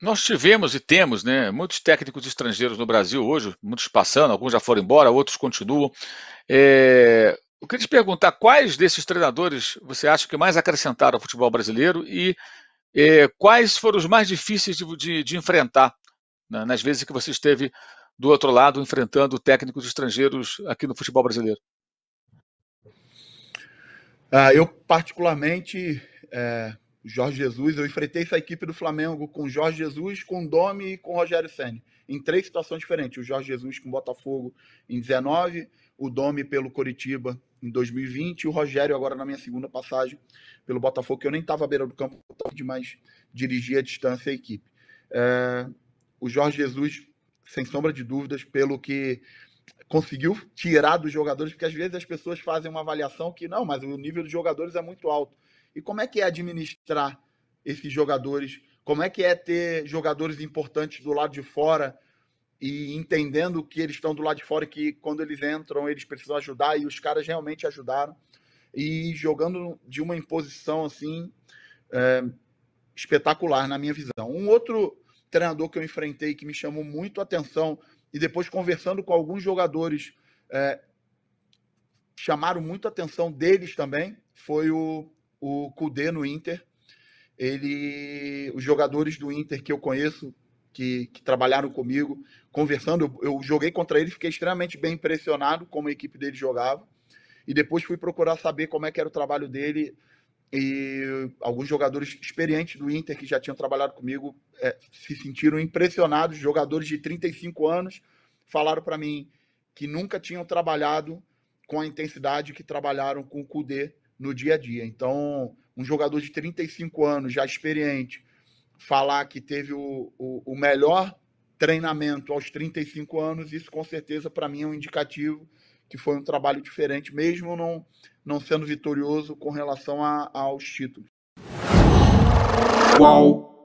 Nós tivemos e temos né, muitos técnicos estrangeiros no Brasil hoje, muitos passando, alguns já foram embora, outros continuam. É, eu queria te perguntar quais desses treinadores você acha que mais acrescentaram ao futebol brasileiro e é, quais foram os mais difíceis de, de, de enfrentar né, nas vezes que você esteve do outro lado enfrentando técnicos estrangeiros aqui no futebol brasileiro? Ah, eu particularmente é Jorge Jesus, eu enfrentei essa equipe do Flamengo com Jorge Jesus, com Domi e com Rogério Senni, em três situações diferentes. O Jorge Jesus com o Botafogo em 19, o Domi pelo Coritiba em 2020, e o Rogério agora na minha segunda passagem pelo Botafogo, que eu nem estava à beira do campo, mas dirigi à distância a equipe. É, o Jorge Jesus, sem sombra de dúvidas, pelo que conseguiu tirar dos jogadores, porque às vezes as pessoas fazem uma avaliação que não, mas o nível dos jogadores é muito alto. E como é que é administrar esses jogadores? Como é que é ter jogadores importantes do lado de fora e entendendo que eles estão do lado de fora e que quando eles entram eles precisam ajudar e os caras realmente ajudaram e jogando de uma imposição assim é, espetacular na minha visão. Um outro treinador que eu enfrentei que me chamou muito a atenção e depois conversando com alguns jogadores é, chamaram muito a atenção deles também foi o o Kudê no Inter. Ele, os jogadores do Inter que eu conheço, que, que trabalharam comigo, conversando, eu, eu joguei contra ele fiquei extremamente bem impressionado como a equipe dele jogava. E depois fui procurar saber como é que era o trabalho dele e alguns jogadores experientes do Inter que já tinham trabalhado comigo é, se sentiram impressionados. Jogadores de 35 anos falaram para mim que nunca tinham trabalhado com a intensidade que trabalharam com o Kudê no dia a dia. Então, um jogador de 35 anos, já experiente, falar que teve o, o, o melhor treinamento aos 35 anos, isso com certeza para mim é um indicativo que foi um trabalho diferente, mesmo não, não sendo vitorioso com relação a, aos títulos. Qual